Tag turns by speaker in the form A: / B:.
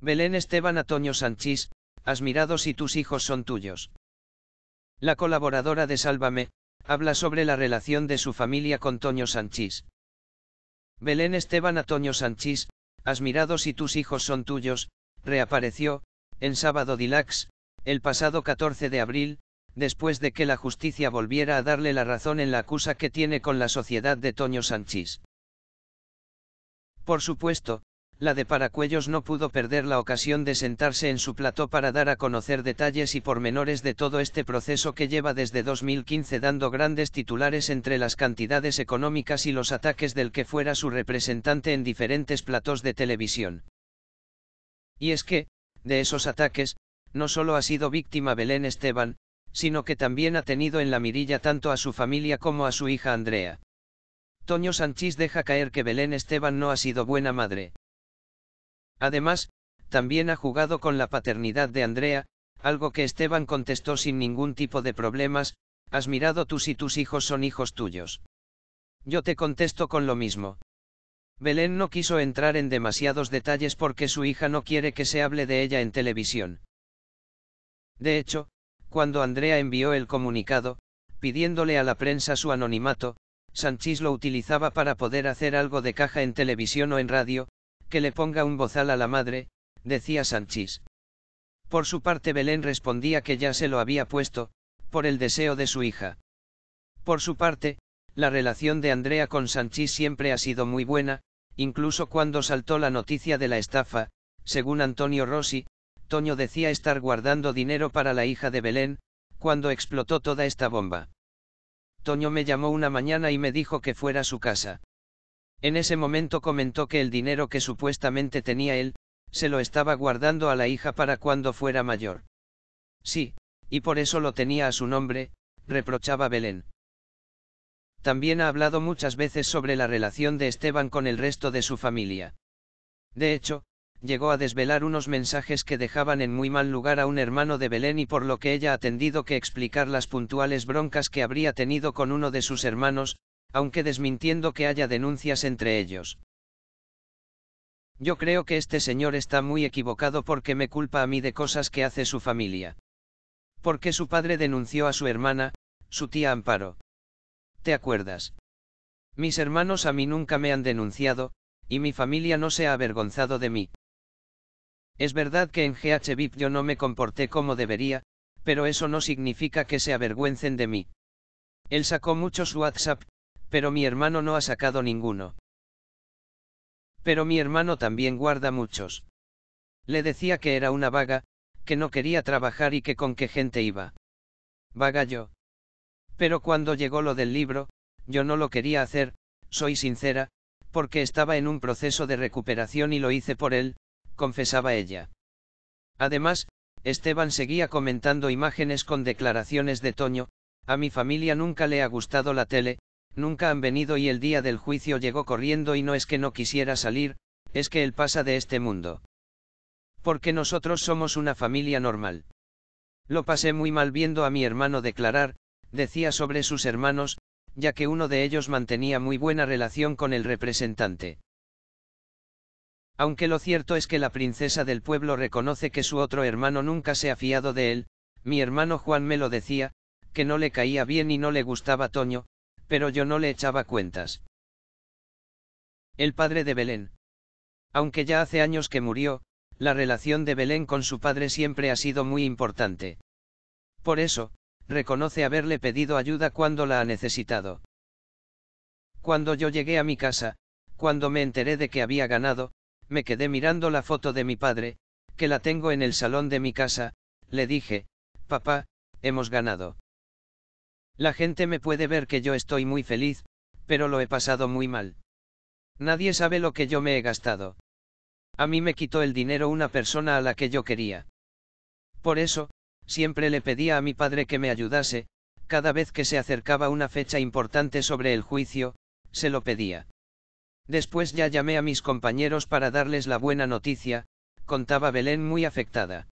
A: Belén Esteban Atoño Sanchís, has mirado si tus hijos son tuyos. La colaboradora de Sálvame, habla sobre la relación de su familia con Toño Sanchís. Belén Esteban Atoño Sanchís, has mirado si tus hijos son tuyos, reapareció, en Sábado Dilax, el pasado 14 de abril, después de que la justicia volviera a darle la razón en la acusa que tiene con la sociedad de Toño Sanchís. Por supuesto, la de Paracuellos no pudo perder la ocasión de sentarse en su plató para dar a conocer detalles y pormenores de todo este proceso que lleva desde 2015 dando grandes titulares entre las cantidades económicas y los ataques del que fuera su representante en diferentes platós de televisión. Y es que, de esos ataques, no solo ha sido víctima Belén Esteban, sino que también ha tenido en la mirilla tanto a su familia como a su hija Andrea. Toño Sanchís deja caer que Belén Esteban no ha sido buena madre. Además, también ha jugado con la paternidad de Andrea, algo que Esteban contestó sin ningún tipo de problemas, has mirado tú si tus hijos son hijos tuyos. Yo te contesto con lo mismo. Belén no quiso entrar en demasiados detalles porque su hija no quiere que se hable de ella en televisión. De hecho, cuando Andrea envió el comunicado, pidiéndole a la prensa su anonimato, Sanchis lo utilizaba para poder hacer algo de caja en televisión o en radio, que le ponga un bozal a la madre, decía Sanchís. Por su parte Belén respondía que ya se lo había puesto, por el deseo de su hija. Por su parte, la relación de Andrea con Sanchís siempre ha sido muy buena, incluso cuando saltó la noticia de la estafa, según Antonio Rossi, Toño decía estar guardando dinero para la hija de Belén, cuando explotó toda esta bomba. Toño me llamó una mañana y me dijo que fuera a su casa. En ese momento comentó que el dinero que supuestamente tenía él, se lo estaba guardando a la hija para cuando fuera mayor. Sí, y por eso lo tenía a su nombre, reprochaba Belén. También ha hablado muchas veces sobre la relación de Esteban con el resto de su familia. De hecho, llegó a desvelar unos mensajes que dejaban en muy mal lugar a un hermano de Belén y por lo que ella ha tendido que explicar las puntuales broncas que habría tenido con uno de sus hermanos, aunque desmintiendo que haya denuncias entre ellos. Yo creo que este señor está muy equivocado porque me culpa a mí de cosas que hace su familia. Porque su padre denunció a su hermana, su tía Amparo. ¿Te acuerdas? Mis hermanos a mí nunca me han denunciado, y mi familia no se ha avergonzado de mí. Es verdad que en GH yo no me comporté como debería, pero eso no significa que se avergüencen de mí. Él sacó muchos WhatsApp pero mi hermano no ha sacado ninguno. Pero mi hermano también guarda muchos. Le decía que era una vaga, que no quería trabajar y que con qué gente iba. Vaga yo. Pero cuando llegó lo del libro, yo no lo quería hacer, soy sincera, porque estaba en un proceso de recuperación y lo hice por él, confesaba ella. Además, Esteban seguía comentando imágenes con declaraciones de Toño, a mi familia nunca le ha gustado la tele, Nunca han venido y el día del juicio llegó corriendo y no es que no quisiera salir, es que él pasa de este mundo. Porque nosotros somos una familia normal. Lo pasé muy mal viendo a mi hermano declarar, decía sobre sus hermanos, ya que uno de ellos mantenía muy buena relación con el representante. Aunque lo cierto es que la princesa del pueblo reconoce que su otro hermano nunca se ha fiado de él, mi hermano Juan me lo decía, que no le caía bien y no le gustaba Toño, pero yo no le echaba cuentas. El padre de Belén. Aunque ya hace años que murió, la relación de Belén con su padre siempre ha sido muy importante. Por eso, reconoce haberle pedido ayuda cuando la ha necesitado. Cuando yo llegué a mi casa, cuando me enteré de que había ganado, me quedé mirando la foto de mi padre, que la tengo en el salón de mi casa, le dije, papá, hemos ganado. La gente me puede ver que yo estoy muy feliz, pero lo he pasado muy mal. Nadie sabe lo que yo me he gastado. A mí me quitó el dinero una persona a la que yo quería. Por eso, siempre le pedía a mi padre que me ayudase, cada vez que se acercaba una fecha importante sobre el juicio, se lo pedía. Después ya llamé a mis compañeros para darles la buena noticia, contaba Belén muy afectada.